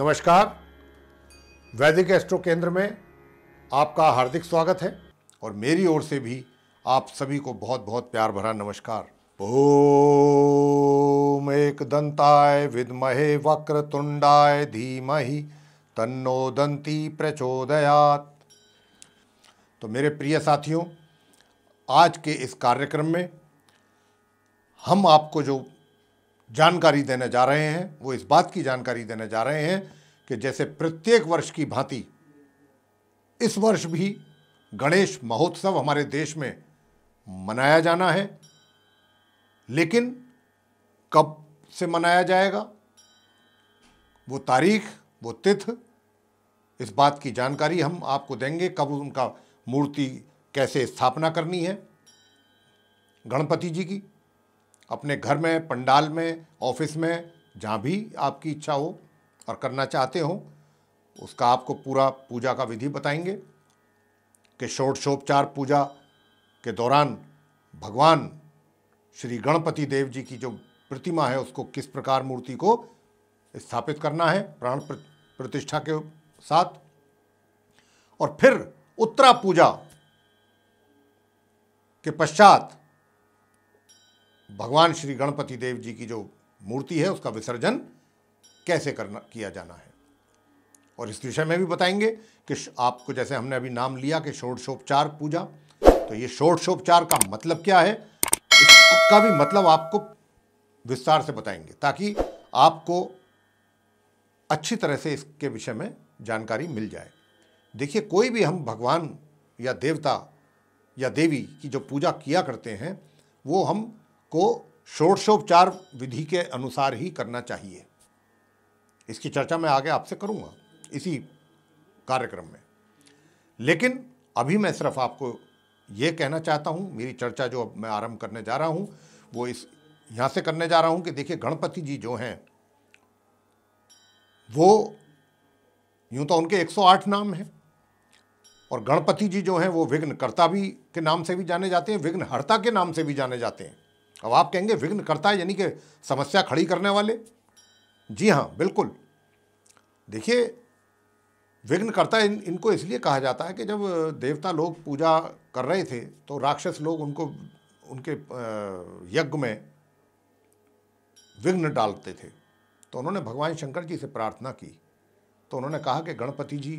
नमस्कार वैदिक एस्ट्रो केंद्र में आपका हार्दिक स्वागत है और मेरी ओर से भी आप सभी को बहुत बहुत प्यार भरा नमस्कार ओम एक दंताय विदमहे वक्र तुंडाय धीमहि तन्नो दंती प्रचोदयात तो मेरे प्रिय साथियों आज के इस कार्यक्रम में हम आपको जो जानकारी देने जा रहे हैं वो इस बात की जानकारी देने जा रहे हैं कि जैसे प्रत्येक वर्ष की भांति इस वर्ष भी गणेश महोत्सव हमारे देश में मनाया जाना है लेकिन कब से मनाया जाएगा वो तारीख वो तिथ इस बात की जानकारी हम आपको देंगे कब उनका मूर्ति कैसे स्थापना करनी है गणपति जी की अपने घर में पंडाल में ऑफिस में जहाँ भी आपकी इच्छा हो और करना चाहते हो उसका आपको पूरा पूजा का विधि बताएंगे कि षोडशोपचार पूजा के दौरान भगवान श्री गणपति देव जी की जो प्रतिमा है उसको किस प्रकार मूर्ति को स्थापित करना है प्राण प्रतिष्ठा के साथ और फिर उत्तरा पूजा के पश्चात भगवान श्री गणपति देव जी की जो मूर्ति है उसका विसर्जन कैसे करना किया जाना है और इस विषय में भी बताएंगे कि आपको जैसे हमने अभी नाम लिया कि षोडशोपचार पूजा तो ये षोडशोपचार का मतलब क्या है इसका भी मतलब आपको विस्तार से बताएंगे ताकि आपको अच्छी तरह से इसके विषय में जानकारी मिल जाए देखिए कोई भी हम भगवान या देवता या देवी की जो पूजा किया करते हैं वो हम को षोड़शोपचार विधि के अनुसार ही करना चाहिए इसकी चर्चा मैं आगे आपसे करूंगा इसी कार्यक्रम में लेकिन अभी मैं सिर्फ आपको ये कहना चाहता हूँ मेरी चर्चा जो अब मैं आरंभ करने जा रहा हूँ वो इस यहाँ से करने जा रहा हूँ कि देखिए गणपति जी जो हैं वो यूँ तो उनके 108 नाम हैं और गणपति जी जो हैं वो विघ्नकर्ता भी के नाम से भी जाने जाते हैं विघ्नहर्ता के नाम से भी जाने जाते हैं अब आप कहेंगे विघ्न करता यानी कि समस्या खड़ी करने वाले जी हाँ बिल्कुल देखिए विघ्न करता इन इनको इसलिए कहा जाता है कि जब देवता लोग पूजा कर रहे थे तो राक्षस लोग उनको उनके यज्ञ में विघ्न डालते थे तो उन्होंने भगवान शंकर जी से प्रार्थना की तो उन्होंने कहा कि गणपति जी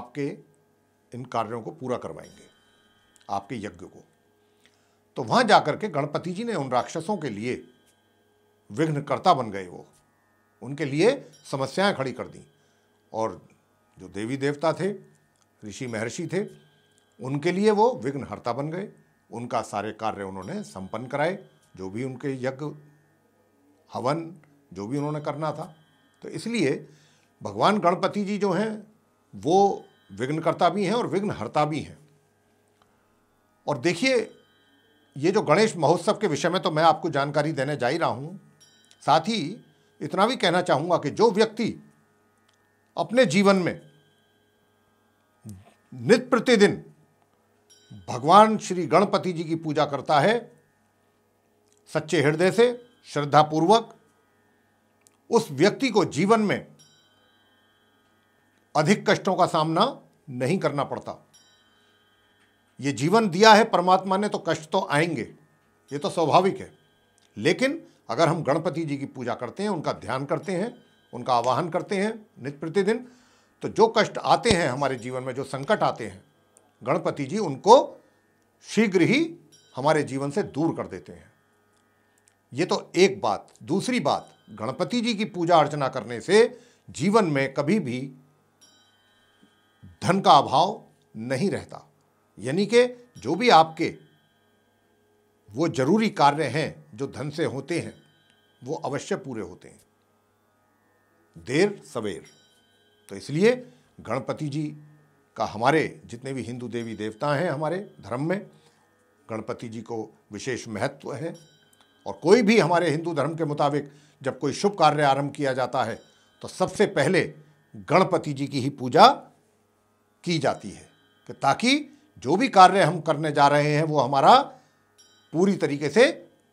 आपके इन कार्यों को पूरा करवाएंगे आपके यज्ञ को तो वहां जाकर के गणपति जी ने उन राक्षसों के लिए विघ्नकर्ता बन गए वो उनके लिए समस्याएं खड़ी कर दी और जो देवी देवता थे ऋषि महर्षि थे उनके लिए वो विघ्नहर्ता बन गए उनका सारे कार्य उन्होंने संपन्न कराए जो भी उनके यज्ञ हवन जो भी उन्होंने करना था तो इसलिए भगवान गणपति जी जो हैं वो विघ्नकर्ता भी हैं और विघ्नहर्ता भी हैं और देखिए ये जो गणेश महोत्सव के विषय में तो मैं आपको जानकारी देने जा ही रहा हूँ साथ ही इतना भी कहना चाहूँगा कि जो व्यक्ति अपने जीवन में नित प्रतिदिन भगवान श्री गणपति जी की पूजा करता है सच्चे हृदय से श्रद्धापूर्वक उस व्यक्ति को जीवन में अधिक कष्टों का सामना नहीं करना पड़ता ये जीवन दिया है परमात्मा ने तो कष्ट तो आएंगे ये तो स्वाभाविक है लेकिन अगर हम गणपति जी की पूजा करते हैं उनका ध्यान करते हैं उनका आवाहन करते हैं नित्य प्रतिदिन तो जो कष्ट आते हैं हमारे जीवन में जो संकट आते हैं गणपति जी उनको शीघ्र ही हमारे जीवन से दूर कर देते हैं ये तो एक बात दूसरी बात गणपति जी की पूजा अर्चना करने से जीवन में कभी भी धन का अभाव नहीं रहता यानी कि जो भी आपके वो जरूरी कार्य हैं जो धन से होते हैं वो अवश्य पूरे होते हैं देर सवेर तो इसलिए गणपति जी का हमारे जितने भी हिंदू देवी देवता हैं हमारे धर्म में गणपति जी को विशेष महत्व है और कोई भी हमारे हिंदू धर्म के मुताबिक जब कोई शुभ कार्य आरंभ किया जाता है तो सबसे पहले गणपति जी की ही पूजा की जाती है कि ताकि जो भी कार्य हम करने जा रहे हैं वो हमारा पूरी तरीके से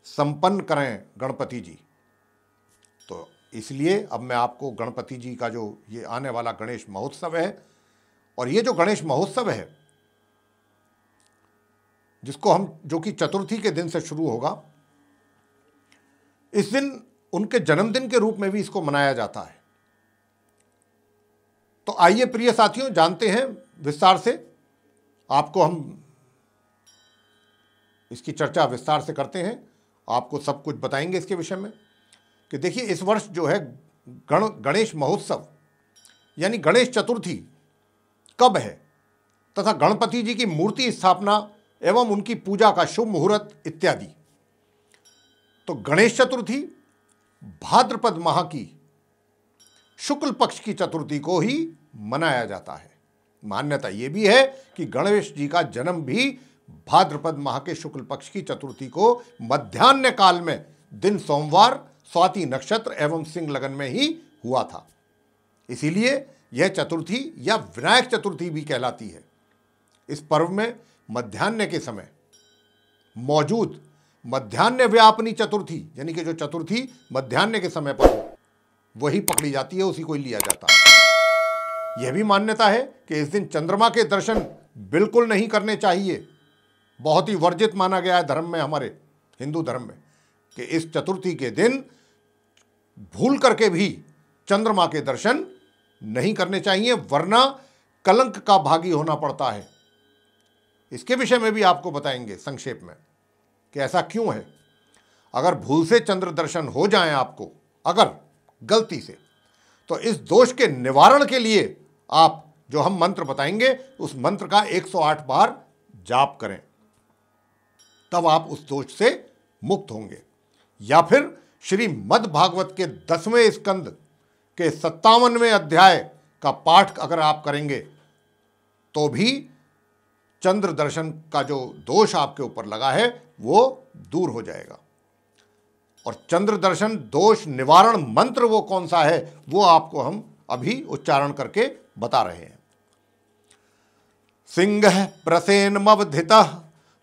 संपन्न करें गणपति जी तो इसलिए अब मैं आपको गणपति जी का जो ये आने वाला गणेश महोत्सव है और ये जो गणेश महोत्सव है जिसको हम जो कि चतुर्थी के दिन से शुरू होगा इस दिन उनके जन्मदिन के रूप में भी इसको मनाया जाता है तो आइए प्रिय साथियों जानते हैं विस्तार से आपको हम इसकी चर्चा विस्तार से करते हैं आपको सब कुछ बताएंगे इसके विषय में कि देखिए इस वर्ष जो है गण गणेश महोत्सव यानी गणेश चतुर्थी कब है तथा गणपति जी की मूर्ति स्थापना एवं उनकी पूजा का शुभ मुहूर्त इत्यादि तो गणेश चतुर्थी भाद्रपद माह की शुक्ल पक्ष की चतुर्थी को ही मनाया जाता है मान्यता ये भी है कि गणेश जी का जन्म भी भाद्रपद माह के शुक्ल पक्ष की चतुर्थी को मध्यान्ह काल में दिन सोमवार स्वाति नक्षत्र एवं सिंह लगन में ही हुआ था इसीलिए यह चतुर्थी या विनायक चतुर्थी भी कहलाती है इस पर्व में मध्यान्ह के समय मौजूद मध्यान्ह व्यापनी चतुर्थी यानी कि जो चतुर्थी मध्यान्ह के समय पर हो वही पकड़ी जाती है उसी को ही लिया जाता है यह भी मान्यता है कि इस दिन चंद्रमा के दर्शन बिल्कुल नहीं करने चाहिए बहुत ही वर्जित माना गया है धर्म में हमारे हिंदू धर्म में कि इस चतुर्थी के दिन भूल करके भी चंद्रमा के दर्शन नहीं करने चाहिए वरना कलंक का भागी होना पड़ता है इसके विषय में भी आपको बताएंगे संक्षेप में कि ऐसा क्यों है अगर भूल से चंद्र दर्शन हो जाए आपको अगर गलती से तो इस दोष के निवारण के लिए आप जो हम मंत्र बताएंगे उस मंत्र का 108 बार जाप करें तब आप उस दोष से मुक्त होंगे या फिर श्री मद भागवत के दसवें स्कंद के सत्तावनवें अध्याय का पाठ अगर आप करेंगे तो भी चंद्र दर्शन का जो दोष आपके ऊपर लगा है वो दूर हो जाएगा और चंद्र दर्शन दोष निवारण मंत्र वो कौन सा है वो आपको हम अभी उच्चारण करके बता रहे हैं सिंह प्रसेन मवधित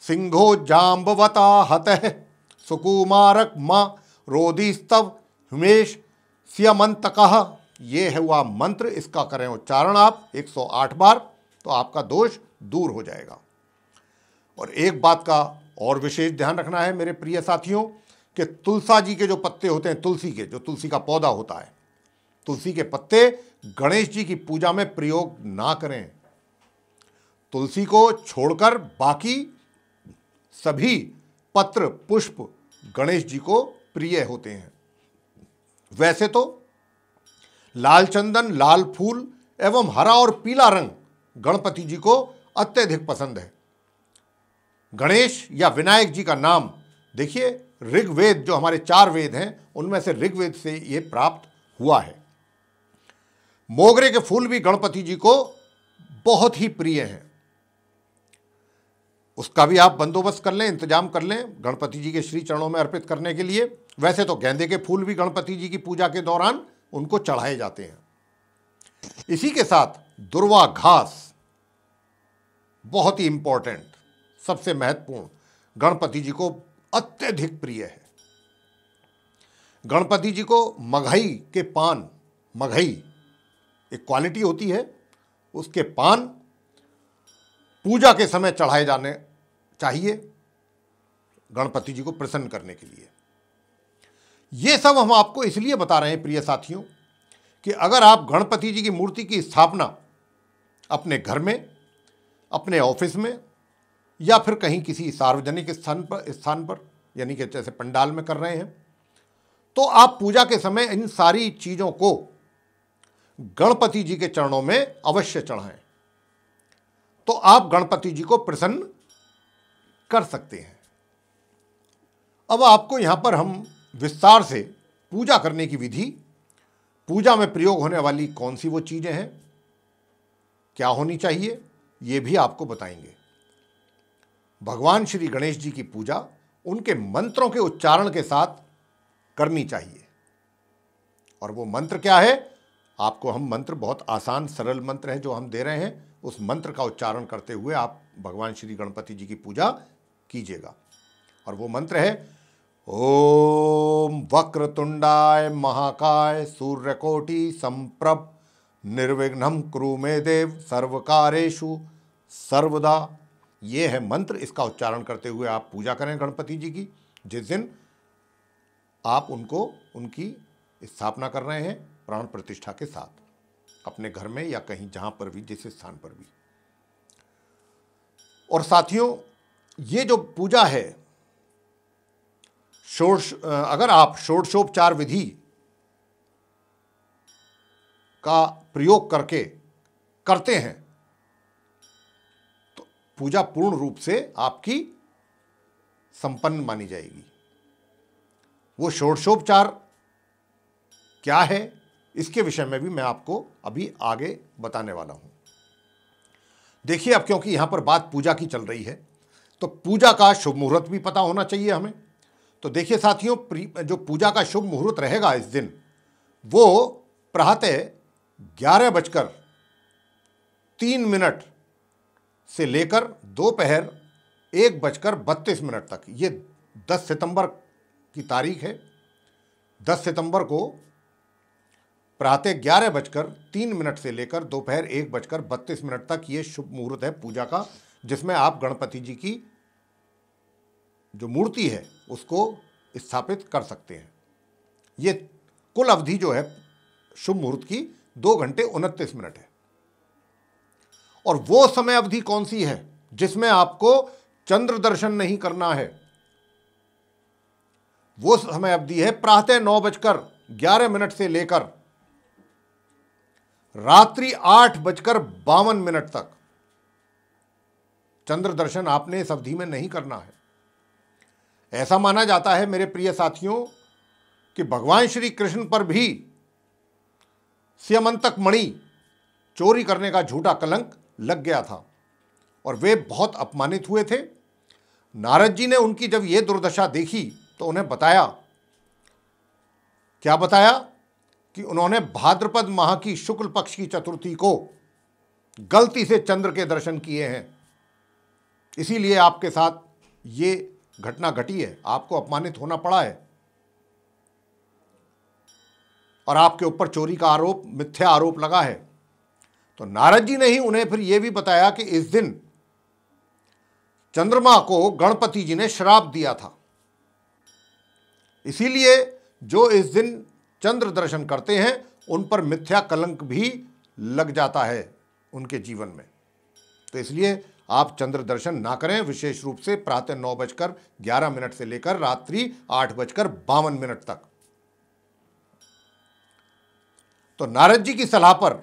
सिंहो जाम्बवता हत सुकुमारक मा रोधी स्तव हिमेश सियमंतक ये है हुआ मंत्र इसका करें उच्चारण आप 108 बार तो आपका दोष दूर हो जाएगा और एक बात का और विशेष ध्यान रखना है मेरे प्रिय साथियों कि तुलसा जी के जो पत्ते होते हैं तुलसी के जो तुलसी का पौधा होता है तुलसी के पत्ते गणेश जी की पूजा में प्रयोग ना करें तुलसी को छोड़कर बाकी सभी पत्र पुष्प गणेश जी को प्रिय होते हैं वैसे तो लाल चंदन लाल फूल एवं हरा और पीला रंग गणपति जी को अत्यधिक पसंद है गणेश या विनायक जी का नाम देखिए ऋग्वेद जो हमारे चार वेद हैं उनमें से ऋग्वेद से ये प्राप्त हुआ है मोगरे के फूल भी गणपति जी को बहुत ही प्रिय हैं उसका भी आप बंदोबस्त कर लें इंतजाम कर लें गणपति जी के श्री चरणों में अर्पित करने के लिए वैसे तो गेंदे के फूल भी गणपति जी की पूजा के दौरान उनको चढ़ाए जाते हैं इसी के साथ दुर्वा घास बहुत ही इंपॉर्टेंट सबसे महत्वपूर्ण गणपति जी को अत्यधिक प्रिय है गणपति जी को मघई के पान मघई एक क्वालिटी होती है उसके पान पूजा के समय चढ़ाए जाने चाहिए गणपति जी को प्रसन्न करने के लिए ये सब हम आपको इसलिए बता रहे हैं प्रिय साथियों कि अगर आप गणपति जी की मूर्ति की स्थापना अपने घर में अपने ऑफिस में या फिर कहीं किसी सार्वजनिक स्थान पर स्थान पर यानी कि जैसे पंडाल में कर रहे हैं तो आप पूजा के समय इन सारी चीज़ों को गणपति जी के चरणों में अवश्य चढ़ाएं तो आप गणपति जी को प्रसन्न कर सकते हैं अब आपको यहां पर हम विस्तार से पूजा करने की विधि पूजा में प्रयोग होने वाली कौन सी वो चीज़ें हैं क्या होनी चाहिए ये भी आपको बताएंगे भगवान श्री गणेश जी की पूजा उनके मंत्रों के उच्चारण के साथ करनी चाहिए और वो मंत्र क्या है आपको हम मंत्र बहुत आसान सरल मंत्र हैं जो हम दे रहे हैं उस मंत्र का उच्चारण करते हुए आप भगवान श्री गणपति जी की पूजा कीजिएगा और वो मंत्र है ओम वक्रतुंडाय महाकाय सूर्यकोटि संप्रभ निर्विघ्नम क्रु मे देव सर्वकारेशु सर्वदा ये है मंत्र इसका उच्चारण करते हुए आप पूजा करें गणपति जी की जिस दिन आप उनको उनकी स्थापना कर रहे हैं प्राण प्रतिष्ठा के साथ अपने घर में या कहीं जहां पर भी जिस स्थान पर भी और साथियों ये जो पूजा है षोड़श अगर आप षोड़शोपचार विधि का प्रयोग करके करते हैं तो पूजा पूर्ण रूप से आपकी संपन्न मानी जाएगी वो षोड़शोपचार क्या है इसके विषय में भी मैं आपको अभी आगे बताने वाला हूं देखिए अब क्योंकि यहां पर बात पूजा की चल रही है तो पूजा का शुभ मुहूर्त भी पता होना चाहिए हमें तो देखिए साथियों जो पूजा का शुभ मुहूर्त रहेगा इस दिन वो प्रातः ग्यारह बजकर तीन मिनट से लेकर दोपहर एक बजकर बत्तीस मिनट तक ये दस सितंबर की तारीख है दस सितंबर को प्रातः ग्यारह बजकर तीन मिनट से लेकर दोपहर एक बजकर बत्तीस मिनट तक ये शुभ मुहूर्त है पूजा का जिसमें आप गणपति जी की जो मूर्ति है उसको स्थापित कर सकते हैं ये कुल अवधि जो है शुभ मुहूर्त की दो घंटे उनतीस मिनट है और वो समय अवधि कौन सी है जिसमें आपको चंद्र दर्शन नहीं करना है वो समय अवधि है प्रातः नौ बजकर ग्यारह मिनट से लेकर रात्रि आठ बजकर बावन मिनट तक चंद्र दर्शन आपने इस अवधि में नहीं करना है ऐसा माना जाता है मेरे प्रिय साथियों कि भगवान श्री कृष्ण पर भी सियमंतक मणि चोरी करने का झूठा कलंक लग गया था और वे बहुत अपमानित हुए थे नारद जी ने उनकी जब यह दुर्दशा देखी तो उन्हें बताया क्या बताया कि उन्होंने भाद्रपद माह की शुक्ल पक्ष की चतुर्थी को गलती से चंद्र के दर्शन किए हैं इसीलिए आपके साथ ये घटना घटी है आपको अपमानित होना पड़ा है और आपके ऊपर चोरी का आरोप मिथ्या आरोप लगा है तो नारद जी ने ही उन्हें फिर यह भी बताया कि इस दिन चंद्रमा को गणपति जी ने श्राप दिया था इसीलिए जो इस दिन चंद्र दर्शन करते हैं उन पर मिथ्या कलंक भी लग जाता है उनके जीवन में तो इसलिए आप चंद्र दर्शन ना करें विशेष रूप से प्रातः नौ बजकर ग्यारह मिनट से लेकर रात्रि आठ बजकर बावन मिनट तक तो नारद जी की सलाह पर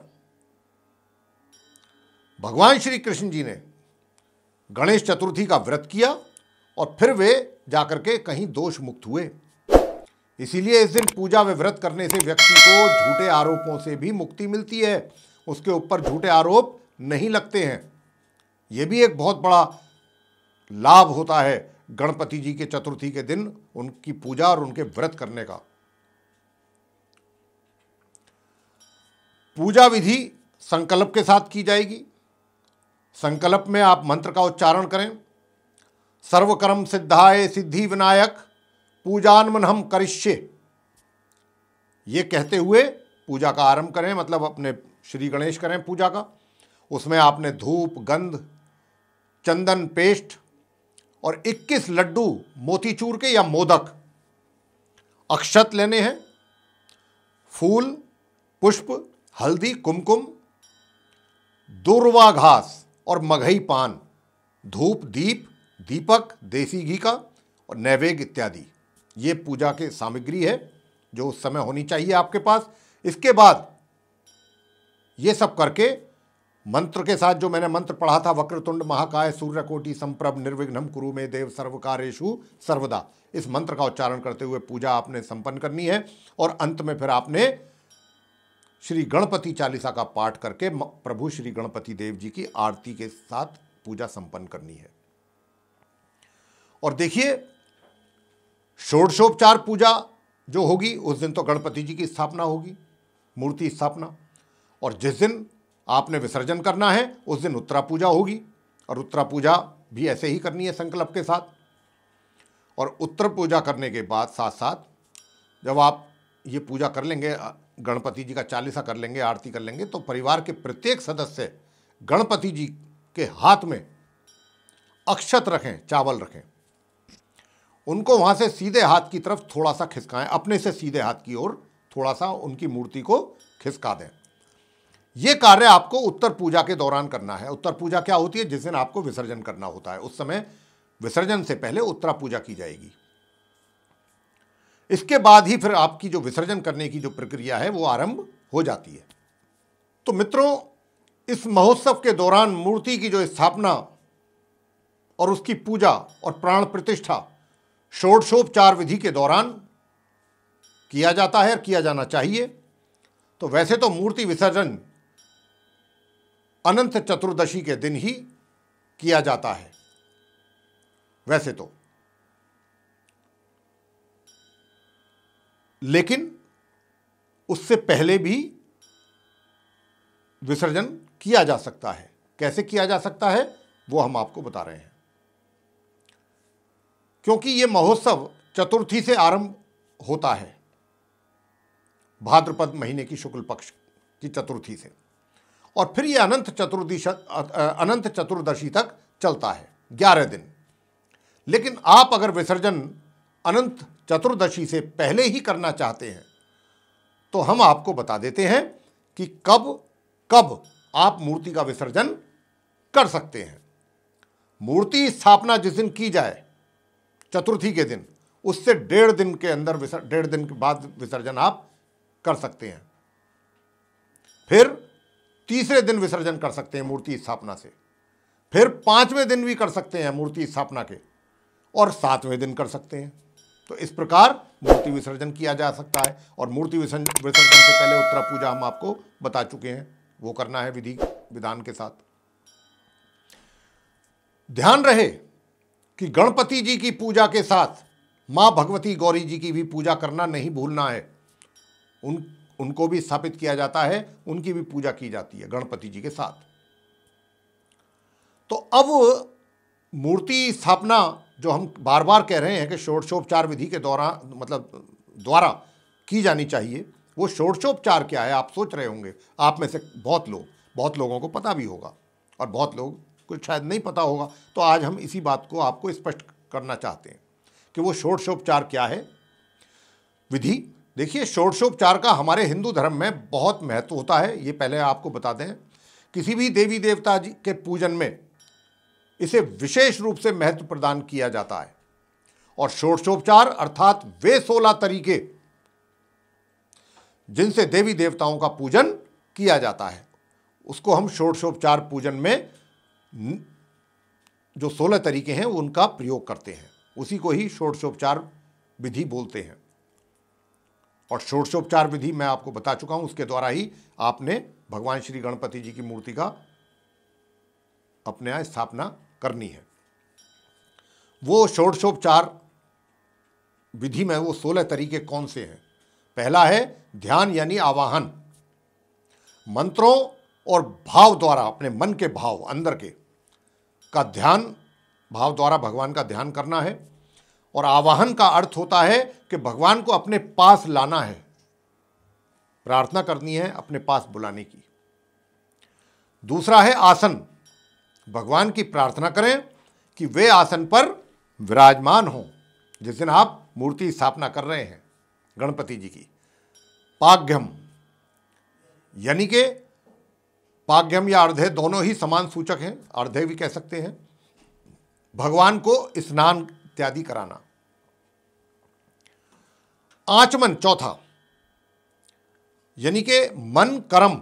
भगवान श्री कृष्ण जी ने गणेश चतुर्थी का व्रत किया और फिर वे जाकर के कहीं दोष मुक्त हुए इसीलिए इस दिन पूजा व व्रत करने से व्यक्ति को झूठे आरोपों से भी मुक्ति मिलती है उसके ऊपर झूठे आरोप नहीं लगते हैं यह भी एक बहुत बड़ा लाभ होता है गणपति जी के चतुर्थी के दिन उनकी पूजा और उनके व्रत करने का पूजा विधि संकल्प के साथ की जाएगी संकल्प में आप मंत्र का उच्चारण करें सर्वकर्म सिद्धाय सिद्धि विनायक पूजान्मन हम करिष्य ये कहते हुए पूजा का आरंभ करें मतलब अपने श्री गणेश करें पूजा का उसमें आपने धूप गंध चंदन पेस्ट और 21 लड्डू मोतीचूर के या मोदक अक्षत लेने हैं फूल पुष्प हल्दी कुमकुम दुर्वा घास और मघई पान धूप दीप दीपक देसी घी का और नैवेद्य इत्यादि ये पूजा के सामग्री है जो उस समय होनी चाहिए आपके पास इसके बाद ये सब करके मंत्र के साथ जो मैंने मंत्र पढ़ा था वक्रतुंड महाकाय सूर्यकोटि संप्रभ निर्विघ्नम कुरु में देव सर्वकारेशु सर्वदा इस मंत्र का उच्चारण करते हुए पूजा आपने संपन्न करनी है और अंत में फिर आपने श्री गणपति चालीसा का पाठ करके प्रभु श्री गणपति देव जी की आरती के साथ पूजा संपन्न करनी है और देखिए षोडशोपचार पूजा जो होगी उस दिन तो गणपति जी की स्थापना होगी मूर्ति स्थापना और जिस दिन आपने विसर्जन करना है उस दिन उत्तरा पूजा होगी और उत्तरा पूजा भी ऐसे ही करनी है संकल्प के साथ और उत्तर पूजा करने के बाद साथ साथ जब आप ये पूजा कर लेंगे गणपति जी का चालीसा कर लेंगे आरती कर लेंगे तो परिवार के प्रत्येक सदस्य गणपति जी के हाथ में अक्षत रखें चावल रखें उनको वहाँ से सीधे हाथ की तरफ थोड़ा सा खिसकाएं अपने से सीधे हाथ की ओर थोड़ा सा उनकी मूर्ति को खिसका दें ये कार्य आपको उत्तर पूजा के दौरान करना है उत्तर पूजा क्या होती है जिस दिन आपको विसर्जन करना होता है उस समय विसर्जन से पहले उत्तरा पूजा की जाएगी इसके बाद ही फिर आपकी जो विसर्जन करने की जो प्रक्रिया है वो आरंभ हो जाती है तो मित्रों इस महोत्सव के दौरान मूर्ति की जो स्थापना और उसकी पूजा और प्राण प्रतिष्ठा षोडशोपचार विधि के दौरान किया जाता है और किया जाना चाहिए तो वैसे तो मूर्ति विसर्जन अनंत चतुर्दशी के दिन ही किया जाता है वैसे तो लेकिन उससे पहले भी विसर्जन किया जा सकता है कैसे किया जा सकता है वो हम आपको बता रहे हैं क्योंकि ये महोत्सव चतुर्थी से आरंभ होता है भाद्रपद महीने की शुक्ल पक्ष की चतुर्थी से और फिर ये अनंत चतुर्दी अनंत चतुर्दशी तक चलता है ग्यारह दिन लेकिन आप अगर विसर्जन अनंत चतुर्दशी से पहले ही करना चाहते हैं तो हम आपको बता देते हैं कि कब कब आप मूर्ति का विसर्जन कर सकते हैं मूर्ति स्थापना जिस दिन की जाए चतुर्थी के दिन उससे डेढ़ दिन के अंदर डेढ़ दिन के बाद विसर्जन आप कर सकते हैं फिर तीसरे दिन विसर्जन कर सकते हैं मूर्ति स्थापना से फिर पांचवें दिन भी कर सकते हैं मूर्ति स्थापना के और सातवें दिन कर सकते हैं तो इस प्रकार मूर्ति विसर्जन किया जा सकता है और मूर्ति विसर्जन विसर्जन से पहले उत्तरा पूजा हम आपको बता चुके हैं वो करना है विधि विधान के साथ ध्यान रहे कि गणपति जी की पूजा के साथ माँ भगवती गौरी जी की भी पूजा करना नहीं भूलना है उन उनको भी स्थापित किया जाता है उनकी भी पूजा की जाती है गणपति जी के साथ तो अब मूर्ति स्थापना जो हम बार बार कह रहे हैं कि षोडशोपचार विधि के दौरान मतलब द्वारा की जानी चाहिए वो षोडशोपचार क्या है आप सोच रहे होंगे आप में से बहुत लोग बहुत लोगों को पता भी होगा और बहुत लोग कुछ शायद नहीं पता होगा तो आज हम इसी बात को आपको स्पष्ट करना चाहते हैं कि वो षोडशोपचार क्या है विधि देखिए षोडशोपचार का हमारे हिंदू धर्म में बहुत महत्व होता है ये पहले आपको बता दें किसी भी देवी देवता जी के पूजन में इसे विशेष रूप से महत्व प्रदान किया जाता है और षोडशोपचार अर्थात वे सोलह तरीके जिनसे देवी देवताओं का पूजन किया जाता है उसको हम षोडशोपचार पूजन में जो सोलह तरीके हैं उनका प्रयोग करते हैं उसी को ही षोडशोपचार विधि बोलते हैं और षोडशोपचार विधि मैं आपको बता चुका हूं उसके द्वारा ही आपने भगवान श्री गणपति जी की मूर्ति का अपने यहाँ स्थापना करनी है वो षोडशोपचार विधि में वो सोलह तरीके कौन से हैं पहला है ध्यान यानी आवाहन मंत्रों और भाव द्वारा अपने मन के भाव अंदर के का ध्यान भाव द्वारा भगवान का ध्यान करना है और आवाहन का अर्थ होता है कि भगवान को अपने पास लाना है प्रार्थना करनी है अपने पास बुलाने की दूसरा है आसन भगवान की प्रार्थना करें कि वे आसन पर विराजमान हों जिस दिन आप मूर्ति स्थापना कर रहे हैं गणपति जी की पाग्यम यानी कि पाग्यम या अर्धे दोनों ही समान सूचक हैं अर्धे भी कह सकते हैं भगवान को स्नान इत्यादि कराना आचमन चौथा यानी कि मन कर्म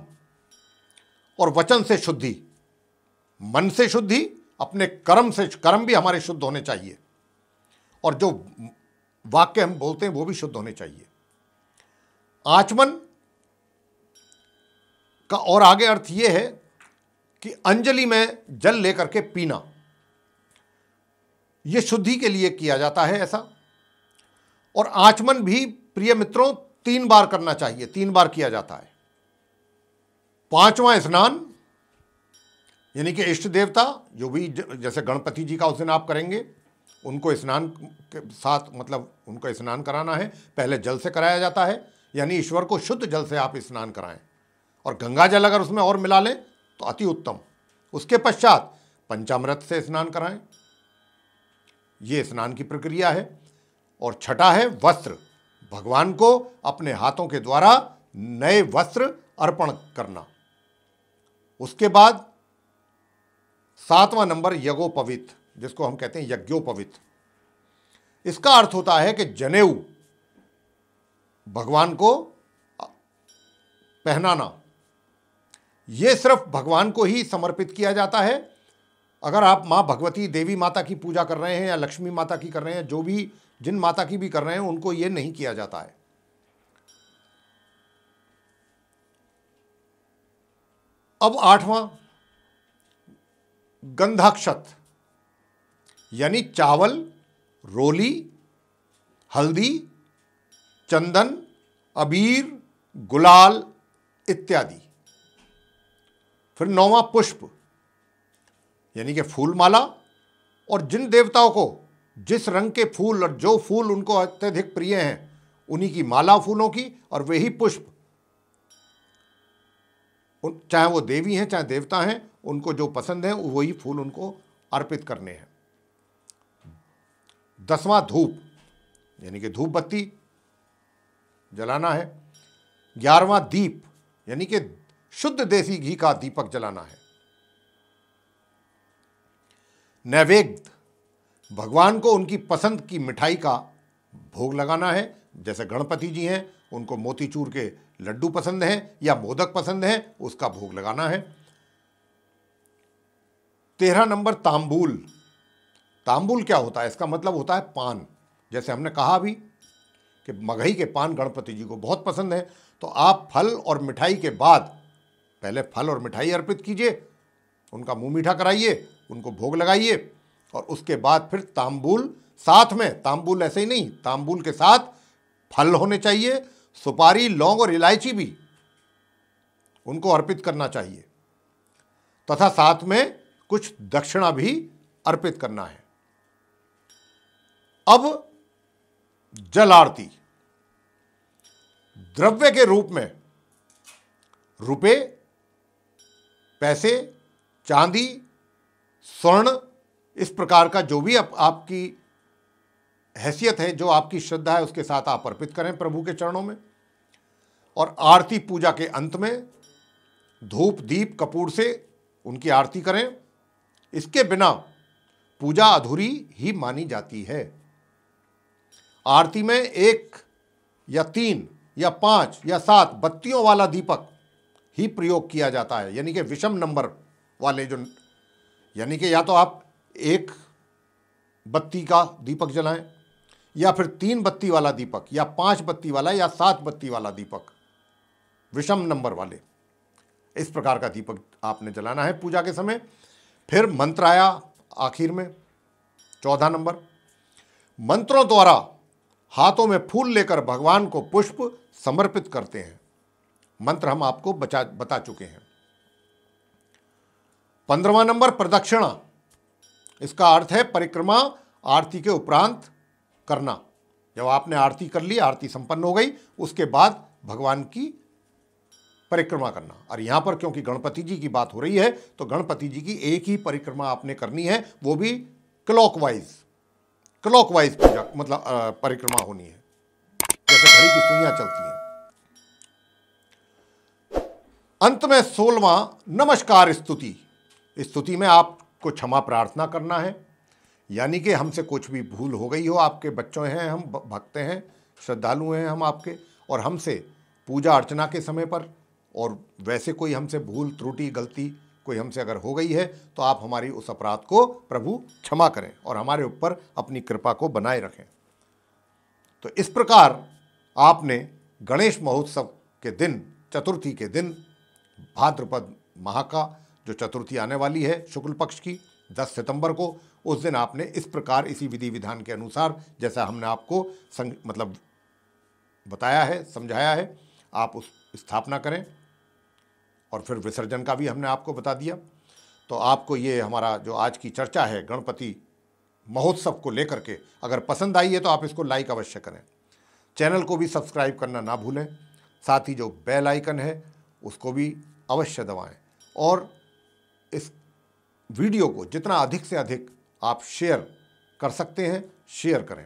और वचन से शुद्धि मन से शुद्धि अपने कर्म से कर्म भी हमारे शुद्ध होने चाहिए और जो वाक्य हम बोलते हैं वो भी शुद्ध होने चाहिए आचमन का और आगे अर्थ यह है कि अंजलि में जल लेकर के पीना यह शुद्धि के लिए किया जाता है ऐसा और आचमन भी प्रिय मित्रों तीन बार करना चाहिए तीन बार किया जाता है पांचवा स्नान यानी कि इष्ट देवता जो भी जैसे गणपति जी का उस दिन आप करेंगे उनको स्नान के साथ मतलब उनको स्नान कराना है पहले जल से कराया जाता है यानी ईश्वर को शुद्ध जल से आप स्नान कराएं और गंगा जल अगर उसमें और मिला ले तो अति उत्तम उसके पश्चात पंचामृत से स्नान कराएं ये स्नान की प्रक्रिया है और छठा है वस्त्र भगवान को अपने हाथों के द्वारा नए वस्त्र अर्पण करना उसके बाद सातवां नंबर यज्ञोपवित जिसको हम कहते हैं यज्ञोपवित इसका अर्थ होता है कि जनेऊ भगवान को पहनाना ये सिर्फ भगवान को ही समर्पित किया जाता है अगर आप माँ भगवती देवी माता की पूजा कर रहे हैं या लक्ष्मी माता की कर रहे हैं जो भी जिन माता की भी कर रहे हैं उनको ये नहीं किया जाता है अब आठवां गंधाक्षत यानी चावल रोली हल्दी चंदन अबीर गुलाल इत्यादि फिर नौवा पुष्प यानी कि फूलमाला और जिन देवताओं को जिस रंग के फूल और जो फूल उनको अत्यधिक प्रिय हैं उन्हीं की माला फूलों की और वही पुष्प चाहे वो देवी हैं चाहे देवता हैं उनको जो पसंद है वही फूल उनको अर्पित करने हैं दसवां धूप यानी कि धूप बत्ती जलाना है ग्यारहवां दीप यानी कि शुद्ध देसी घी का दीपक जलाना है नैवेद्य भगवान को उनकी पसंद की मिठाई का भोग लगाना है जैसे गणपति जी हैं उनको मोतीचूर के लड्डू पसंद हैं या मोदक पसंद हैं उसका भोग लगाना है तेरह नंबर तांबूल तांबूल क्या होता है इसका मतलब होता है पान जैसे हमने कहा भी कि मगही के पान गणपति जी को बहुत पसंद है तो आप फल और मिठाई के बाद पहले फल और मिठाई अर्पित कीजिए उनका मुंह मीठा कराइए उनको भोग लगाइए और उसके बाद फिर तांबूल साथ में तांबूल ऐसे ही नहीं तांबूल के साथ फल होने चाहिए सुपारी लौंग और इलायची भी उनको अर्पित करना चाहिए तथा साथ में कुछ दक्षिणा भी अर्पित करना है अब जल आरती द्रव्य के रूप में रुपए पैसे चांदी स्वर्ण इस प्रकार का जो भी आप, आपकी हैसियत है जो आपकी श्रद्धा है उसके साथ आप अर्पित करें प्रभु के चरणों में और आरती पूजा के अंत में धूप दीप कपूर से उनकी आरती करें इसके बिना पूजा अधूरी ही मानी जाती है आरती में एक या तीन या पांच या सात बत्तियों वाला दीपक ही प्रयोग किया जाता है यानी कि विषम नंबर वाले जो यानी कि या तो आप एक बत्ती का दीपक जलाएं या फिर तीन बत्ती वाला दीपक या पांच बत्ती वाला या सात बत्ती वाला दीपक विषम नंबर वाले इस प्रकार का दीपक आपने जलाना है पूजा के समय फिर मंत्र आया आखिर में चौदह नंबर मंत्रों द्वारा हाथों में फूल लेकर भगवान को पुष्प समर्पित करते हैं मंत्र हम आपको बचा बता चुके हैं पंद्रवा नंबर प्रदक्षिणा इसका अर्थ है परिक्रमा आरती के उपरांत करना जब आपने आरती कर ली आरती संपन्न हो गई उसके बाद भगवान की परिक्रमा करना और यहां पर क्योंकि गणपति जी की बात हो रही है तो गणपति जी की एक ही परिक्रमा आपने करनी है वो भी क्लॉकवाइज क्लॉकवाइज पूजा मतलब परिक्रमा होनी है जैसे घड़ी की सुइया चलती हैं अंत में सोलवा नमस्कार स्तुति स्तुति में आपको क्षमा प्रार्थना करना है यानी कि हमसे कुछ भी भूल हो गई हो आपके बच्चों हैं हम भक्त हैं श्रद्धालु हैं हम आपके और हमसे पूजा अर्चना के समय पर और वैसे कोई हमसे भूल त्रुटि गलती कोई हमसे अगर हो गई है तो आप हमारी उस अपराध को प्रभु क्षमा करें और हमारे ऊपर अपनी कृपा को बनाए रखें तो इस प्रकार आपने गणेश महोत्सव के दिन चतुर्थी के दिन भाद्रपद माह का जो चतुर्थी आने वाली है शुक्ल पक्ष की 10 सितंबर को उस दिन आपने इस प्रकार इसी विधि विधान के अनुसार जैसा हमने आपको संग, मतलब बताया है समझाया है आप उस स्थापना करें और फिर विसर्जन का भी हमने आपको बता दिया तो आपको ये हमारा जो आज की चर्चा है गणपति महोत्सव को लेकर के अगर पसंद आई है तो आप इसको लाइक अवश्य करें चैनल को भी सब्सक्राइब करना ना भूलें साथ ही जो बेल आइकन है उसको भी अवश्य दबाएं और इस वीडियो को जितना अधिक से अधिक आप शेयर कर सकते हैं शेयर करें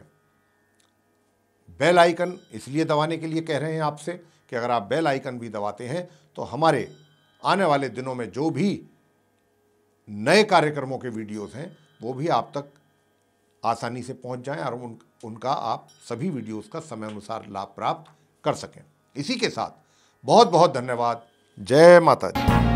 बेल आइकन इसलिए दबाने के लिए कह रहे हैं आपसे कि अगर आप बेल आइकन भी दबाते हैं तो हमारे आने वाले दिनों में जो भी नए कार्यक्रमों के वीडियोस हैं वो भी आप तक आसानी से पहुंच जाएं और उन उनका आप सभी वीडियोस का समय अनुसार लाभ प्राप्त कर सकें इसी के साथ बहुत बहुत धन्यवाद जय माता दी